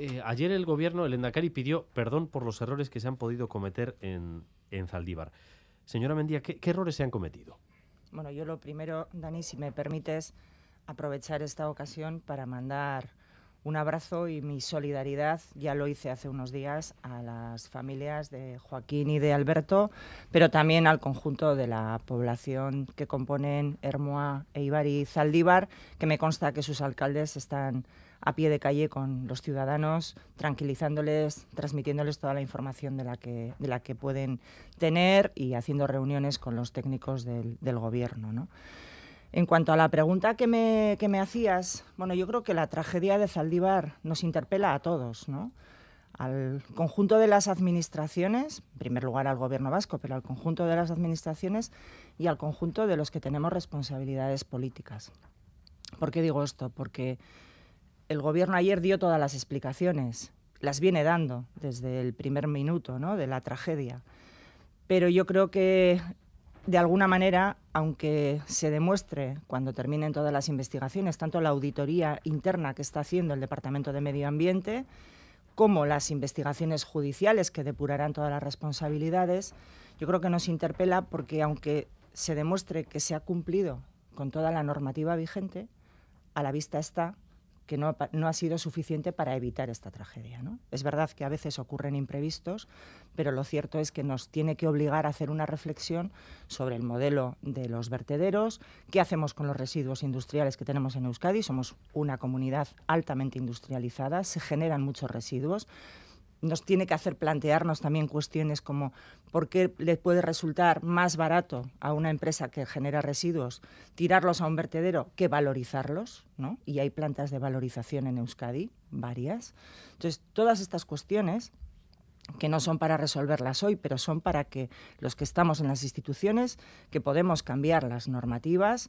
Eh, ayer el gobierno, el Endacari, pidió perdón por los errores que se han podido cometer en, en Zaldívar. Señora Mendía, ¿qué, errores se han cometido? Bueno, yo lo primero, Dani, si me permites aprovechar esta ocasión para mandar un abrazo y mi solidaridad, ya lo hice hace unos días, a las familias de Joaquín y de Alberto, pero también al conjunto de la población que componen Hermoa, Eibar y Zaldívar, que me consta que sus alcaldes están a pie de calle con los ciudadanos, tranquilizándoles, transmitiéndoles toda la información de la que, de la que pueden tener y haciendo reuniones con los técnicos del, gobierno. ¿no? En cuanto a la pregunta que me, hacías, bueno, yo creo que la tragedia de Zaldívar nos interpela a todos, al conjunto de las administraciones, en primer lugar al gobierno vasco, pero al conjunto de las administraciones y al conjunto de los que tenemos responsabilidades políticas. ¿Por qué digo esto? Porque el gobierno ayer dio todas las explicaciones, las viene dando desde el primer minuto de la tragedia. Pero yo creo que, de alguna manera, aunque se demuestre cuando terminen todas las investigaciones, tanto la auditoría interna que está haciendo el Departamento de Medio Ambiente, como las investigaciones judiciales que depurarán todas las responsabilidades, yo creo que nos interpela porque aunque se demuestre que se ha cumplido con toda la normativa vigente, a la vista está que no, ha sido suficiente para evitar esta tragedia. Es verdad que a veces ocurren imprevistos, pero lo cierto es que nos tiene que obligar a hacer una reflexión sobre el modelo de los vertederos, qué hacemos con los residuos industriales que tenemos en Euskadi. Somos una comunidad altamente industrializada, se generan muchos residuos nos tiene que hacer plantearnos también cuestiones como por qué le puede resultar más barato a una empresa que genera residuos tirarlos a un vertedero que valorizarlos, ¿no? Y hay plantas de valorización en Euskadi, varias. Entonces, todas estas cuestiones que no son para resolverlas hoy, pero son para que los que estamos en las instituciones, que podemos cambiar las normativas,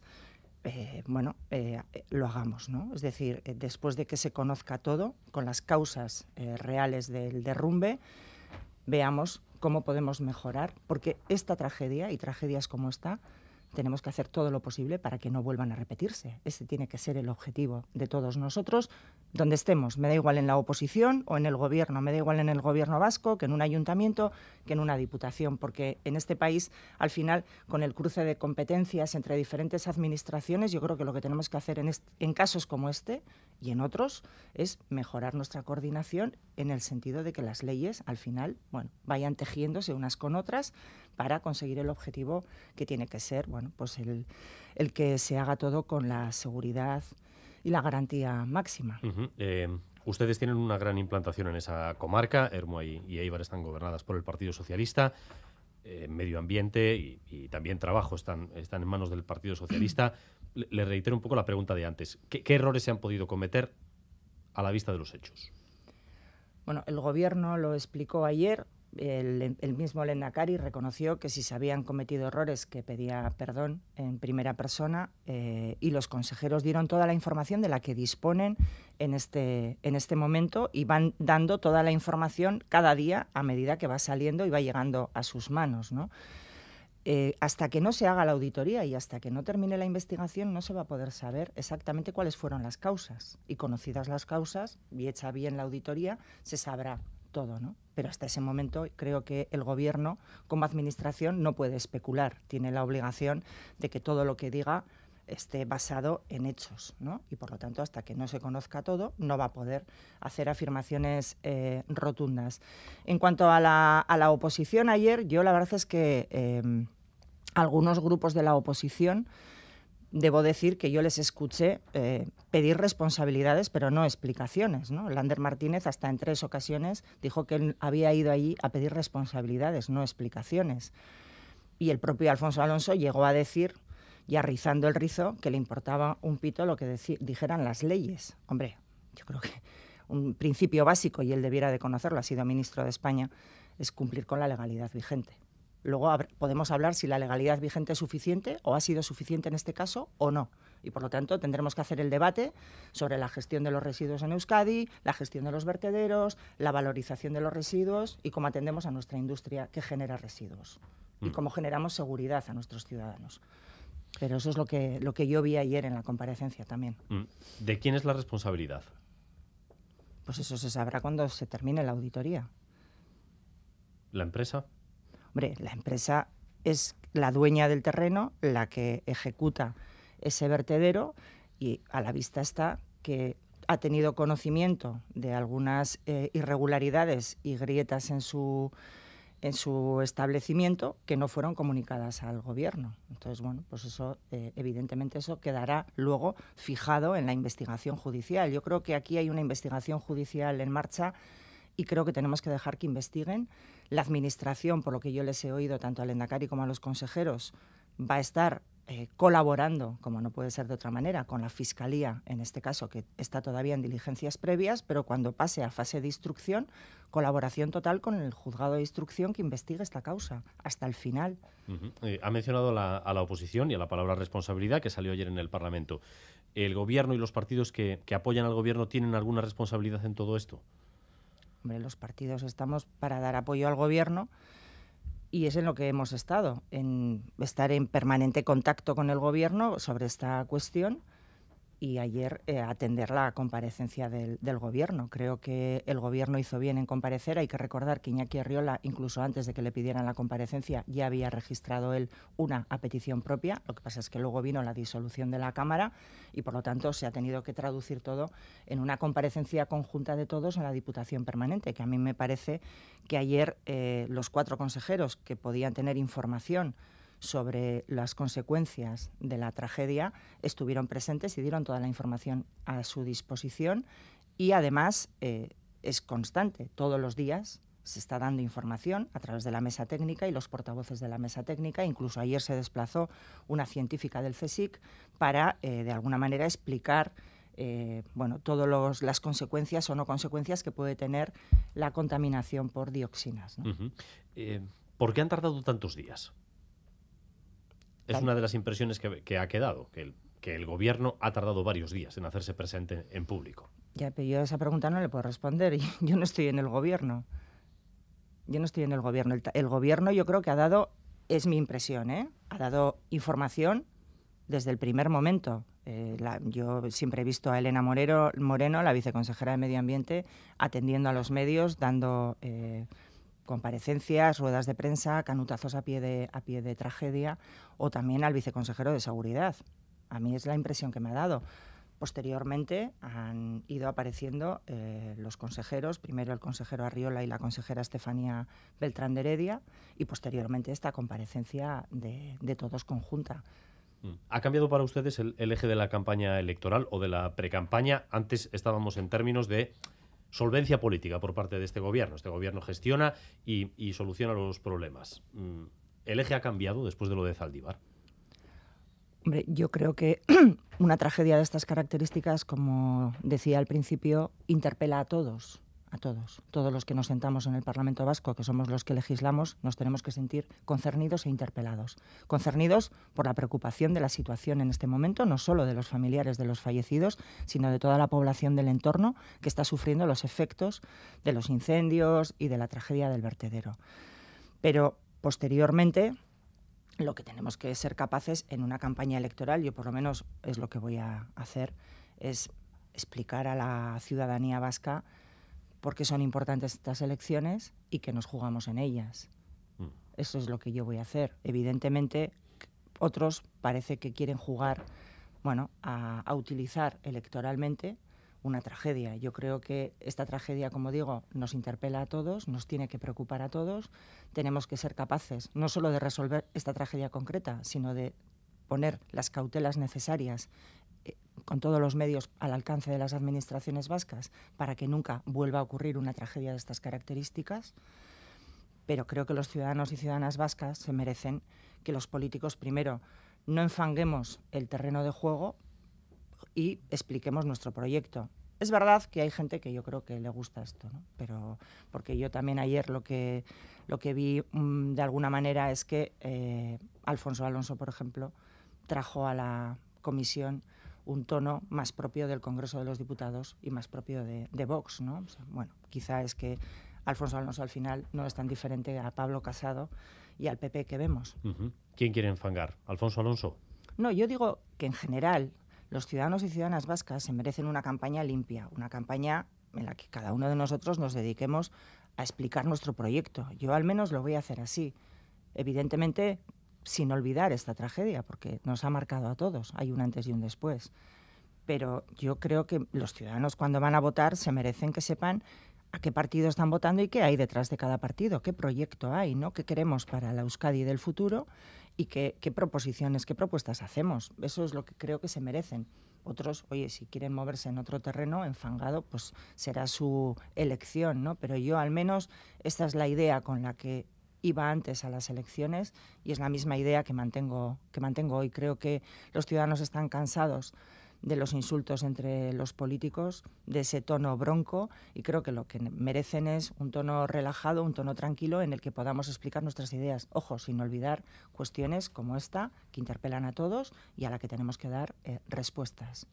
eh, bueno, eh, eh, lo hagamos, ¿no? Es decir, después de que se conozca todo, con las causas reales del derrumbe, veamos cómo podemos mejorar, porque esta tragedia y tragedias como esta tenemos que hacer todo lo posible para que no vuelvan a repetirse. Ese tiene que ser el objetivo de todos nosotros, donde estemos. Me da igual en la oposición o en el gobierno, me da igual en el gobierno vasco, que en un ayuntamiento, que en una diputación, porque en este país, al final, con el cruce de competencias entre diferentes administraciones, yo creo que lo que tenemos que hacer en, en casos como este y en otros es mejorar nuestra coordinación en el sentido de que las leyes, al final, bueno, vayan tejiéndose unas con otras para conseguir el objetivo que tiene que ser, pues el, que se haga todo con la seguridad y la garantía máxima. Eh, ustedes tienen una gran implantación en esa comarca, Hermo y, Eibar están gobernadas por el Partido Socialista, eh, medio ambiente y, también trabajo están, están en manos del Partido Socialista. Le, reitero un poco la pregunta de antes, ¿qué errores se han podido cometer a la vista de los hechos? Bueno, el Gobierno lo explicó ayer, el, mismo Lendakari reconoció que si se habían cometido errores que pedía perdón en primera persona eh, y los consejeros dieron toda la información de la que disponen en este, en este momento y van dando toda la información cada día a medida que va saliendo y va llegando a sus manos. Eh, hasta que no se haga la auditoría y hasta que no termine la investigación no se va a poder saber exactamente cuáles fueron las causas. Y conocidas las causas y hecha bien la auditoría, se sabrá todo, ¿no? Pero hasta ese momento creo que el Gobierno, como administración, no puede especular. Tiene la obligación de que todo lo que diga esté basado en hechos, Y por lo tanto, hasta que no se conozca todo, no va a poder hacer afirmaciones eh, rotundas. En cuanto a la, oposición, ayer yo la verdad es que eh, algunos grupos de la oposición debo decir que yo les escuché eh, pedir responsabilidades, pero no explicaciones. ¿no? Lander Martínez hasta en tres ocasiones dijo que había ido allí a pedir responsabilidades, no explicaciones. Y el propio Alfonso Alonso llegó a decir, ya rizando el rizo, que le importaba un pito lo que dijeran las leyes. Hombre, yo creo que un principio básico, y él debiera de conocerlo, ha sido ministro de España, es cumplir con la legalidad vigente. Luego podemos hablar si la legalidad vigente es suficiente o ha sido suficiente en este caso o no. Y por lo tanto tendremos que hacer el debate sobre la gestión de los residuos en Euskadi, la gestión de los vertederos, la valorización de los residuos y cómo atendemos a nuestra industria que genera residuos y mm. cómo generamos seguridad a nuestros ciudadanos. Pero eso es lo que, lo que yo vi ayer en la comparecencia también. Mm. ¿De quién es la responsabilidad? Pues eso se sabrá cuando se termine la auditoría. ¿La empresa? la empresa es la dueña del terreno, la que ejecuta ese vertedero y a la vista está que ha tenido conocimiento de algunas eh, irregularidades y grietas en su, en su establecimiento que no fueron comunicadas al gobierno. Entonces, bueno, pues eso, eh, evidentemente, eso quedará luego fijado en la investigación judicial. Yo creo que aquí hay una investigación judicial en marcha y creo que tenemos que dejar que investiguen la Administración, por lo que yo les he oído tanto al Endacari como a los consejeros, va a estar eh, colaborando, como no puede ser de otra manera, con la Fiscalía, en este caso, que está todavía en diligencias previas, pero cuando pase a fase de instrucción, colaboración total con el juzgado de instrucción que investigue esta causa hasta el final. Eh, ha mencionado a la oposición y a la palabra responsabilidad que salió ayer en el Parlamento. ¿El gobierno y los partidos que apoyan al gobierno tienen alguna responsabilidad en todo esto? los partidos estamos para dar apoyo al gobierno y es en lo que hemos estado, en estar en permanente contacto con el gobierno sobre esta cuestión y ayer eh, atender la comparecencia del, Gobierno. Creo que el Gobierno hizo bien en comparecer. Hay que recordar que Iñaki Arriola, incluso antes de que le pidieran la comparecencia, ya había registrado él una a petición propia. Lo que pasa es que luego vino la disolución de la Cámara y, por lo tanto, se ha tenido que traducir todo en una comparecencia conjunta de todos en la Diputación Permanente, que a mí me parece que ayer eh, los cuatro consejeros que podían tener información sobre las consecuencias de la tragedia estuvieron presentes y dieron toda la información a su disposición y además eh, es constante, todos los días se está dando información a través de la mesa técnica y los portavoces de la mesa técnica. Incluso ayer se desplazó una científica del CSIC para, eh, de alguna manera, explicar eh, todas las consecuencias o no consecuencias que puede tener la contaminación por dioxinas. ¿Por qué han tardado tantos días? Es una de las impresiones que, ha quedado, que el, que el gobierno ha tardado varios días en hacerse presente en público. Ya, pero yo a esa pregunta no le puedo responder. Yo no estoy en el gobierno. Yo no estoy en el gobierno. El, gobierno yo creo que ha dado, es mi impresión, ¿eh? ha dado información desde el primer momento. Eh, yo siempre he visto a Elena Moreno, la viceconsejera de Medio Ambiente, atendiendo a los medios, dando... Eh, comparecencias, ruedas de prensa, canutazos a pie de, a pie de tragedia o también al viceconsejero de Seguridad. A mí es la impresión que me ha dado. Posteriormente han ido apareciendo eh, los consejeros, primero el consejero Arriola y la consejera Estefanía Beltrán de Heredia, y posteriormente esta comparecencia de, todos conjunta. Mm. ¿Ha cambiado para ustedes el, eje de la campaña electoral o de la precampaña? Antes estábamos en términos de solvencia política por parte de este gobierno. Este gobierno gestiona y, soluciona los problemas. Mm, ¿El eje ha cambiado después de lo de Zaldívar? Hombre, yo creo que una tragedia de estas características, como decía al principio, interpela a todos a todos. Todos los que nos sentamos en el Parlamento Vasco, que somos los que legislamos, nos tenemos que sentir concernidos e interpelados. Concernidos por la preocupación de la situación en este momento, no solo de los familiares de los fallecidos, sino de toda la población del entorno que está sufriendo los efectos de los incendios y de la tragedia del vertedero. Pero posteriormente, lo que tenemos que ser capaces en una campaña electoral, yo por lo menos es lo que voy a hacer, es explicar a la ciudadanía vasca porque son importantes estas elecciones y que nos jugamos en ellas. Mm. Eso es lo que yo voy a hacer. Evidentemente, otros parece que quieren jugar bueno, a, a, utilizar electoralmente una tragedia. Yo creo que esta tragedia, como digo, nos interpela a todos, nos tiene que preocupar a todos. Tenemos que ser capaces no solo de resolver esta tragedia concreta, sino de poner las cautelas necesarias con todos los medios al alcance de las administraciones vascas para que nunca vuelva a ocurrir una tragedia de estas características, pero creo que los ciudadanos y ciudadanas vascas se merecen que los políticos primero no enfanguemos el terreno de juego y expliquemos nuestro proyecto. Es verdad que hay gente que yo creo que le gusta esto, ¿no? pero porque yo también ayer lo que, lo que vi mm, de alguna manera es que eh, Alfonso Alonso, por ejemplo, trajo a la comisión un tono más propio del Congreso de los Diputados y más propio de, Vox. ¿no? bueno, quizá es que Alfonso Alonso al final no es tan diferente a Pablo Casado y al PP que vemos. ¿Quién quiere enfangar? ¿Alfonso Alonso? No, yo digo que en general los ciudadanos y ciudadanas vascas se merecen una campaña limpia, una campaña en la que cada uno de nosotros nos dediquemos a explicar nuestro proyecto. Yo al menos lo voy a hacer así. Evidentemente, sin olvidar esta tragedia, porque nos ha marcado a todos, hay un antes y un después. Pero yo creo que los ciudadanos cuando van a votar se merecen que sepan a qué partido están votando y qué hay detrás de cada partido, qué proyecto hay, ¿no? qué queremos para la Euskadi del futuro y qué, qué proposiciones, qué propuestas hacemos. Eso es lo que creo que se merecen. Otros, oye, si quieren moverse en otro terreno enfangado, pues será su elección, ¿no? Pero yo al menos esta es la idea con la que iba antes a las elecciones y es la misma idea que mantengo, que mantengo hoy. Creo que los ciudadanos están cansados de los insultos entre los políticos, de ese tono bronco, y creo que lo que merecen es un tono relajado, un tono tranquilo en el que podamos explicar nuestras ideas. Ojo, sin olvidar cuestiones como esta, que interpelan a todos y a la que tenemos que dar eh, respuestas,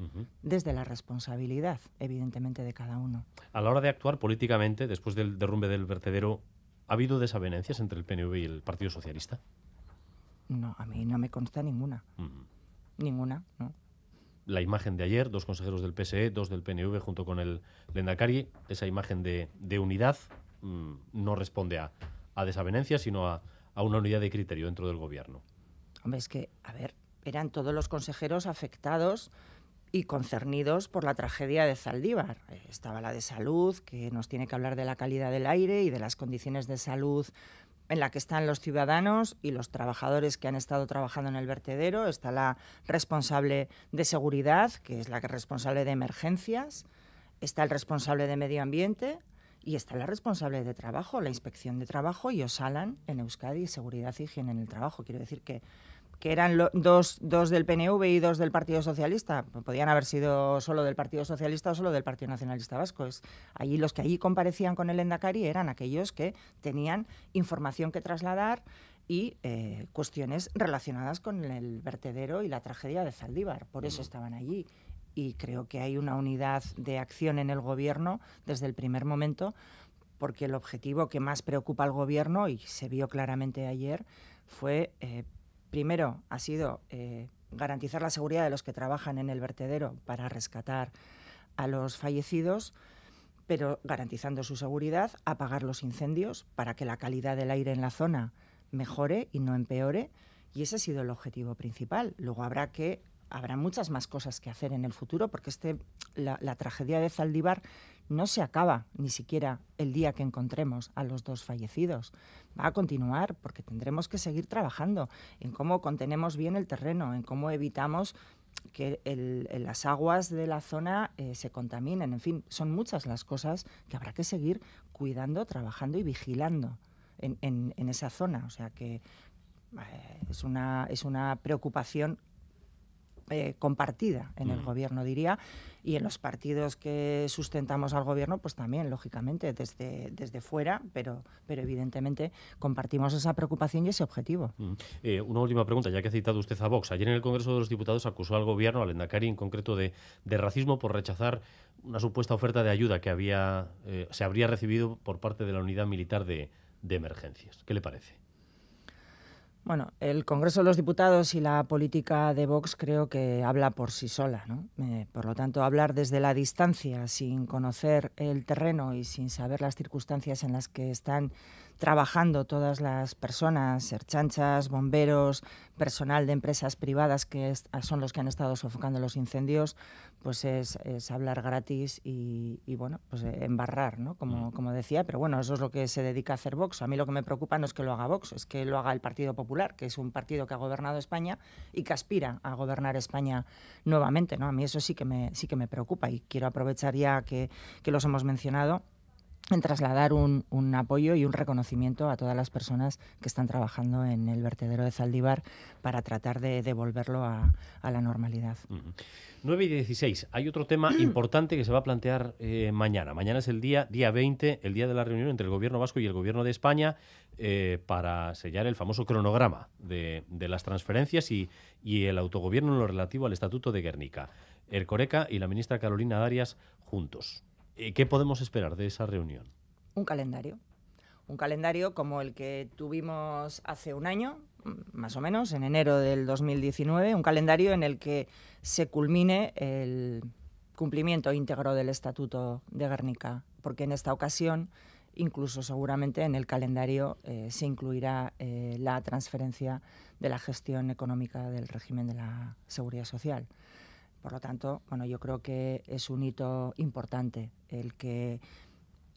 desde la responsabilidad, evidentemente, de cada uno. A la hora de actuar políticamente, después del derrumbe del vertedero, ¿Ha habido desavenencias entre el PNV y el Partido Socialista? No, a mí no me consta ninguna. Ninguna, ¿no? La imagen de ayer, dos consejeros del PSE, dos del PNV junto con el Lendakari, esa imagen de, unidad mm, no responde a, a desavenencias, sino a, a una unidad de criterio dentro del gobierno. Hombre, es que, a ver, eran todos los consejeros afectados y concernidos por la tragedia de Zaldívar. Eh, estaba la de salud, que nos tiene que hablar de la calidad del aire y de las condiciones de salud en la que están los ciudadanos y los trabajadores que han estado trabajando en el vertedero. Está la responsable de seguridad, que es la que responsable de emergencias. Está el responsable de medio ambiente y está la responsable de trabajo, la inspección de trabajo y Osalan en Euskadi, seguridad y higiene en el trabajo. Quiero decir que que eran dos, del PNV y dos del Partido Socialista. Podían haber sido solo del Partido Socialista o solo del Partido Nacionalista Vasco. allí los que allí comparecían con el Endacari eran aquellos que tenían información que trasladar y eh, cuestiones relacionadas con el vertedero y la tragedia de Zaldívar. Por eso estaban allí. Y creo que hay una unidad de acción en el Gobierno desde el primer momento, porque el objetivo que más preocupa al Gobierno, y se vio claramente ayer, fue eh, primero ha sido eh, garantizar la seguridad de los que trabajan en el vertedero para rescatar a los fallecidos, pero garantizando su seguridad, apagar los incendios para que la calidad del aire en la zona mejore y no empeore. Y ese ha sido el objetivo principal. Luego habrá que habrá muchas más cosas que hacer en el futuro, porque este, la, tragedia de Zaldívar no se acaba ni siquiera el día que encontremos a los dos fallecidos. Va a continuar porque tendremos que seguir trabajando en cómo contenemos bien el terreno, en cómo evitamos que las aguas de la zona eh, se contaminen. En fin, son muchas las cosas que habrá que seguir cuidando, trabajando y vigilando en, esa zona. O sea que eh, es, una, es una preocupación eh, compartida en el mm. gobierno, diría, y en los partidos que sustentamos al gobierno, pues también, lógicamente, desde, desde fuera, pero, pero evidentemente compartimos esa preocupación y ese objetivo. Mm. Eh, una última pregunta, ya que ha citado usted a Vox. Ayer en el Congreso de los Diputados acusó al gobierno, al Endacari en concreto, de, de racismo por rechazar una supuesta oferta de ayuda que había, eh, se habría recibido por parte de la unidad militar de emergencias. ¿Qué le parece? Bueno, el Congreso de los Diputados y la política de Vox creo que habla por sí sola. ¿no? Eh, por lo tanto, hablar desde la distancia, sin conocer el terreno y sin saber las circunstancias en las que están trabajando todas las personas, chanchas, bomberos, personal de empresas privadas que son los que han estado sofocando los incendios, pues es, hablar gratis y, bueno, pues embarrar, ¿no? Mm. Como, decía, pero bueno, eso es lo que se dedica a hacer Vox. A mí lo que me preocupa no es que lo haga Vox, es que lo haga el Partido Popular, que es un partido que ha gobernado España y que aspira a gobernar España nuevamente, ¿no? A mí eso sí que me, sí que me preocupa y quiero aprovechar ya que, que los hemos mencionado en trasladar un, apoyo y un reconocimiento a todas las personas que están trabajando en el vertedero de Zaldívar para tratar de devolverlo a, la normalidad. 9 y 16. Hay otro tema importante que se va a plantear eh, mañana. Mañana es el día, día 20, el día de la reunión entre el Gobierno vasco y el Gobierno de España eh, para sellar el famoso cronograma de, las transferencias y, y el autogobierno en lo relativo al Estatuto de Guernica. El Coreca y la ministra Carolina Arias juntos. Eh, ¿Qué podemos esperar de esa reunión? Un calendario. Un calendario como el que tuvimos hace un año, mm, más o menos, en enero del 2019, un calendario en el que se culmine el cumplimiento íntegro del Estatuto de Guernica, porque en esta ocasión, incluso seguramente en el calendario, eh, se incluirá eh, la transferencia de la gestión económica del régimen de la seguridad social. Por lo tanto, bueno, yo creo que es un hito importante el que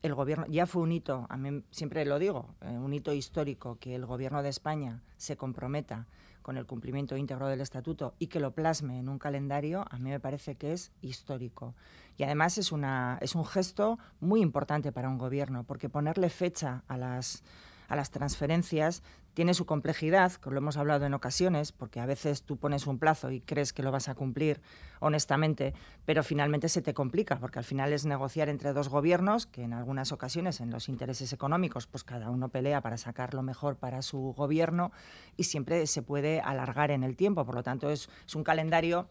el gobierno ya fue un hito, a mí siempre lo digo, eh, un hito histórico que el gobierno de España se comprometa con el cumplimiento íntegro del estatuto y que lo plasme en un calendario, a mí me parece que es histórico. Y además es una es un gesto muy importante para un gobierno porque ponerle fecha a las a las transferencias tiene su complejidad, que lo hemos hablado en ocasiones, porque a veces tú pones un plazo y crees que lo vas a cumplir honestamente, pero finalmente se te complica, porque al final es negociar entre dos gobiernos que en algunas ocasiones en los intereses económicos, pues cada uno pelea para sacar lo mejor para su gobierno y siempre se puede alargar en el tiempo. Por lo tanto, es, es un calendario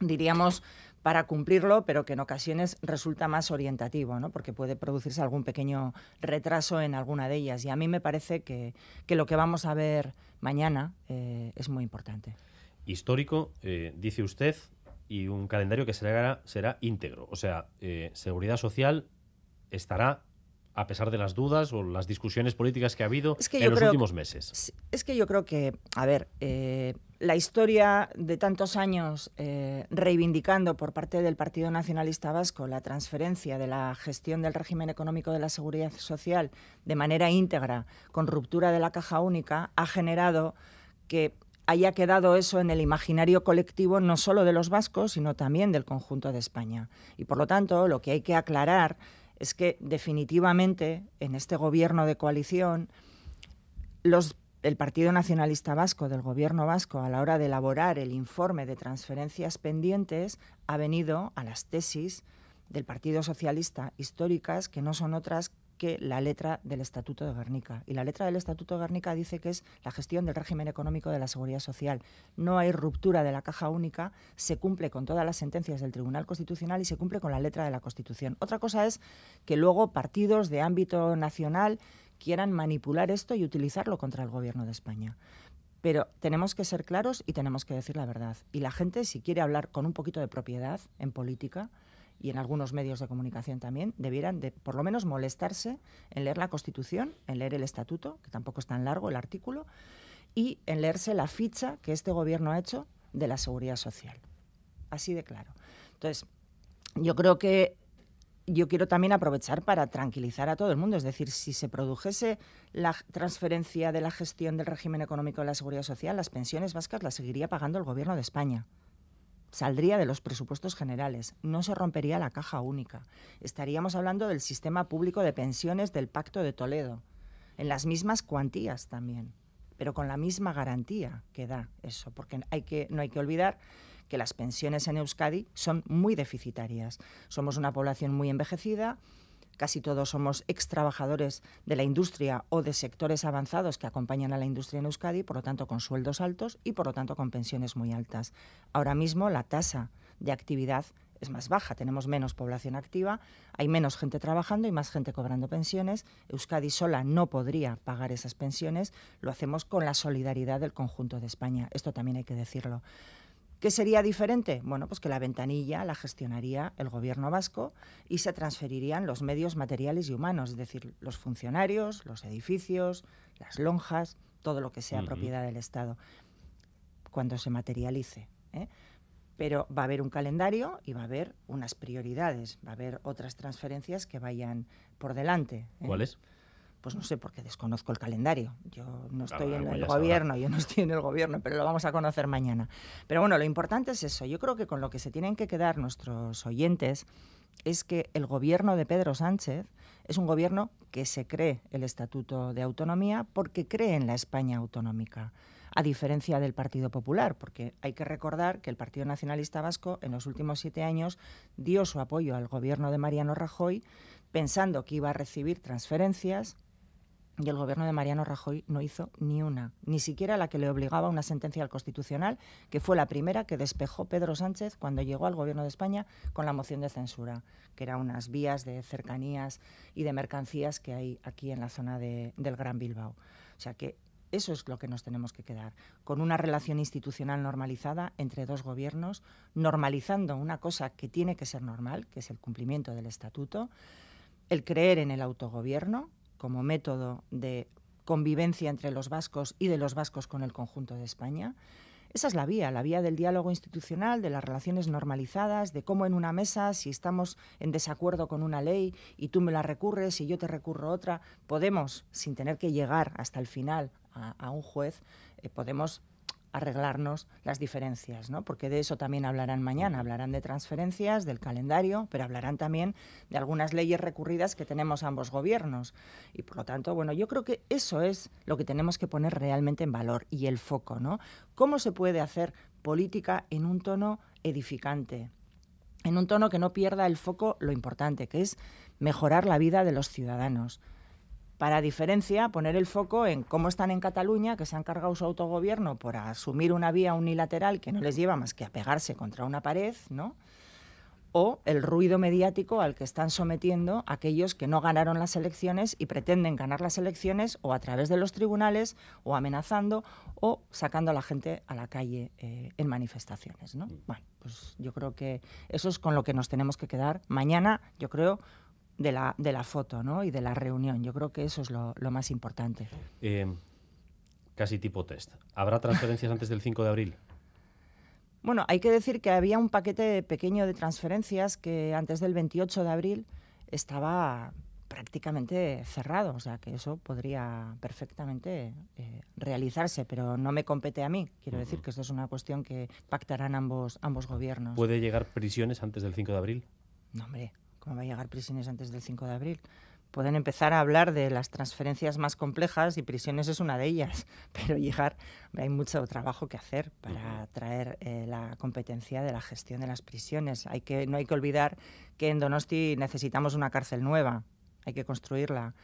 diríamos para cumplirlo, pero que en ocasiones resulta más orientativo, ¿no? porque puede producirse algún pequeño retraso en alguna de ellas. Y a mí me parece que, lo que vamos a ver mañana eh, es muy importante. Histórico, eh, dice usted, y un calendario que será, será íntegro. O sea, eh, seguridad social estará a pesar de las dudas o las discusiones políticas que ha habido en los últimos meses. Es que yo creo que, a ver, eh, la historia de tantos años eh, reivindicando por parte del Partido Nacionalista Vasco la transferencia de la gestión del régimen económico de la seguridad social de manera íntegra, con ruptura de la caja única, ha generado que haya quedado eso en el imaginario colectivo no solo de los vascos, sino también del conjunto de España. Y por lo tanto, lo que hay que aclarar es que definitivamente en este gobierno de coalición los, el Partido Nacionalista Vasco del gobierno vasco a la hora de elaborar el informe de transferencias pendientes ha venido a las tesis del Partido Socialista históricas que no son otras que la letra del Estatuto de Guernica. Y la letra del Estatuto de Guernica dice que es la gestión del régimen económico de la seguridad social. No hay ruptura de la caja única, se cumple con todas las sentencias del Tribunal Constitucional y se cumple con la letra de la Constitución. Otra cosa es que luego partidos de ámbito nacional quieran manipular esto y utilizarlo contra el Gobierno de España. Pero tenemos que ser claros y tenemos que decir la verdad. Y la gente, si quiere hablar con un poquito de propiedad en política, y en algunos medios de comunicación también, debieran de por lo menos molestarse en leer la Constitución, en leer el Estatuto, que tampoco es tan largo el artículo, y en leerse la ficha que este gobierno ha hecho de la seguridad social. Así de claro. Entonces, yo creo que yo quiero también aprovechar para tranquilizar a todo el mundo. Es decir, si se produjese la transferencia de la gestión del régimen económico de la seguridad social, las pensiones vascas las seguiría pagando el gobierno de España saldría de los presupuestos generales, no se rompería la caja única. Estaríamos hablando del sistema público de pensiones del Pacto de Toledo, en las mismas cuantías también, pero con la misma garantía que da eso, porque hay que, no hay que olvidar que las pensiones en Euskadi son muy deficitarias. Somos una población muy envejecida, casi todos somos ex trabajadores de la industria o de sectores avanzados que acompañan a la industria en Euskadi, por lo tanto con sueldos altos y por lo tanto con pensiones muy altas. Ahora mismo la tasa de actividad es más baja, tenemos menos población activa, hay menos gente trabajando y más gente cobrando pensiones. Euskadi sola no podría pagar esas pensiones, lo hacemos con la solidaridad del conjunto de España, esto también hay que decirlo. ¿Qué sería diferente? Bueno, pues que la ventanilla la gestionaría el gobierno vasco y se transferirían los medios materiales y humanos, es decir, los funcionarios, los edificios, las lonjas, todo lo que sea propiedad del Estado, cuando se materialice. ¿eh? Pero va a haber un calendario y va a haber unas prioridades, va a haber otras transferencias que vayan por delante. ¿eh? ¿Cuáles? pues no sé, porque desconozco el calendario. Yo no estoy en el gobierno, yo no estoy en el gobierno, pero lo vamos a conocer mañana. Pero bueno, lo importante es eso. Yo creo que con lo que se tienen que quedar nuestros oyentes es que el gobierno de Pedro Sánchez es un gobierno que se cree el Estatuto de Autonomía porque cree en la España autonómica, a diferencia del Partido Popular, porque hay que recordar que el Partido Nacionalista Vasco en los últimos siete años dio su apoyo al gobierno de Mariano Rajoy pensando que iba a recibir transferencias y el gobierno de Mariano Rajoy no hizo ni una, ni siquiera la que le obligaba a una sentencia al Constitucional, que fue la primera que despejó Pedro Sánchez cuando llegó al gobierno de España con la moción de censura, que eran unas vías de cercanías y de mercancías que hay aquí en la zona del Gran Bilbao. O sea que eso es lo que nos tenemos que quedar, con una relación institucional normalizada entre dos gobiernos, normalizando una cosa que tiene que ser normal, que es el cumplimiento del estatuto, el creer en el autogobierno como método de convivencia entre los vascos y de los vascos con el conjunto de España. Esa es la vía, la vía del diálogo institucional, de las relaciones normalizadas, de cómo en una mesa, si estamos en desacuerdo con una ley y tú me la recurres y yo te recurro otra, podemos, sin tener que llegar hasta el final a, un juez, eh, podemos arreglarnos las diferencias, ¿no? porque de eso también hablarán mañana, hablarán de transferencias, del calendario, pero hablarán también de algunas leyes recurridas que tenemos ambos gobiernos. Y por lo tanto, bueno, yo creo que eso es lo que tenemos que poner realmente en valor y el foco, ¿no? ¿Cómo se puede hacer política en un tono edificante? En un tono que no pierda el foco lo importante, que es mejorar la vida de los ciudadanos para diferencia poner el foco en cómo están en Cataluña, que se han cargado su autogobierno por asumir una vía unilateral que no les lleva más que a pegarse contra una pared, ¿no? o el ruido mediático al que están sometiendo aquellos que no ganaron las elecciones y pretenden ganar las elecciones o a través de los tribunales o amenazando o sacando a la gente a la calle eh, en manifestaciones. ¿no? Mm. Bueno, pues yo creo que eso es con lo que nos tenemos que quedar mañana, yo creo, de la, foto ¿no? y de la reunión. Yo creo que eso es lo, más importante. Em, casi tipo test. ¿Habrá transferencias antes del 5 de abril? Bueno, hay que decir que había un paquete pequeño de transferencias que antes del 28 de abril estaba prácticamente cerrado, o sea que eso podría perfectamente eh, realizarse, pero no me compete a mí. Quiero decir que esto es una cuestión que pactarán ambos, ambos gobiernos. ¿Puede llegar prisiones antes del 5 de abril? No, hombre, como va a llegar prisiones antes del 5 de abril, pueden empezar a hablar de las transferencias más complejas y prisiones es una de ellas, pero llegar, hay mucho trabajo que hacer para traer eh, la competencia de la gestión de las prisiones. Hay que, no hay que olvidar que en Donosti necesitamos una cárcel nueva, hay que construirla.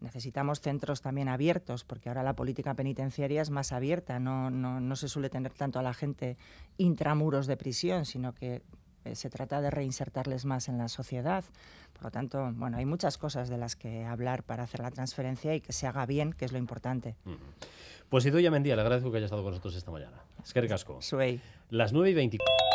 Necesitamos centros también abiertos, porque ahora la política penitenciaria es más abierta, no, no, no se suele tener tanto a la gente intramuros de prisión, sino que eh, se trata de reinsertarles más en la sociedad. Por lo tanto, bueno, hay muchas cosas de las que hablar para hacer la transferencia y que se haga bien, que es lo importante. Pues Idoya Mendía, le agradezco que haya estado con nosotros esta mañana. Es que Las 9 y 24.